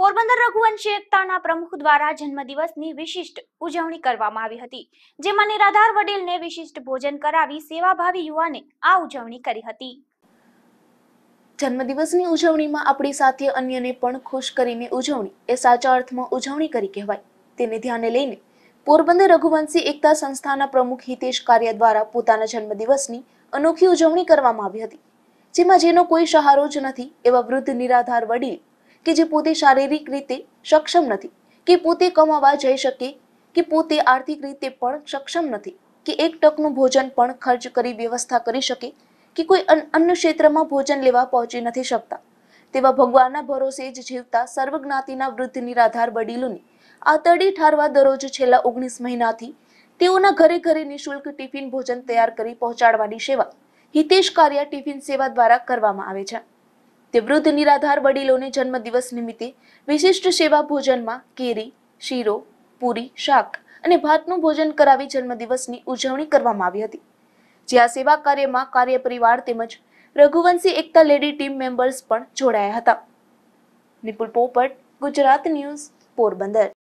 પોરબંદર રઘુવંશી એકતાના પ્રમુખ દ્વારા જન્મદિવસની વિશિષ્ટ ઉજવણી કરવામાં આવી હતી જેમાં નિરાધાર વડીલને વિશિષ્ટ ભોજન કરાવી સેવાભાવી યુવાને આ ઉજવણી કરી હતી જન્મદિવસની ઉજવણીમાં આપણી સાથે અન્યને પણ ખુશ કરીને ઉજવણી એ સાચા અર્થમાં ઉજવણી કરી કહેવાય તેને ધ્યાને લઈને પોરબંદર રઘુવંશી એકતા સંસ્થાના પ્રમુખ હિતેશ કાર્ય દ્વારા પોતાના જન્મદિવસની અનોખી ઉજવણી કરવામાં આવી હતી જેમાં જેનો કોઈ સહારો જ નથી એવા વૃદ્ધ નિરાધાર વડીલ કે જે પોતે શારીરિક રીતે સક્ષમ નથી કે પોતે કમાવા જઈ શકે કે પોતે આર્થિક રીતે પણ સક્ષમ નથી કે એક ટકનું ભોજન પણ ખર્ચ કરી વ્યવસ્થા કરી શકે કે કોઈ અન્ય ક્ષેત્રમાં ભોજન લેવા પહોંચી નથી શકતા તેવા ભગવાનના ભરોસે જ જીવતા સર્વજ્ઞાતિના વૃદ્ધ નિરાધાર વડીલોને આતડી ઠારવા દરરોજ છેલ્લા ઓગણીસ મહિનાથી તેઓના ઘરે ઘરે નિઃશુલ્ક ટિફિન ભોજન તૈયાર કરી પહોંચાડવાની સેવા હિતેશ કાર્ય ટિફિન સેવા દ્વારા કરવામાં આવે છે તે વૃદ્ધ નિરાધાર વડીલોને જન્મદિવસ નિમિત્તે વિશિષ્ટ સેવા ભોજનમાં કેરી શીરો પૂરી શાક અને ભાતનું ભોજન કરાવી જન્મદિવસની ઉજવણી કરવામાં આવી હતી જે આ સેવા કાર્યમાં કાર્ય પરિવાર તેમજ રઘુવંશી એકતા લેડી ટીમ મેમ્બર્સ પણ જોડાયા હતા નિપુલ પોપટ ગુજરાત ન્યૂઝ પોરબંદર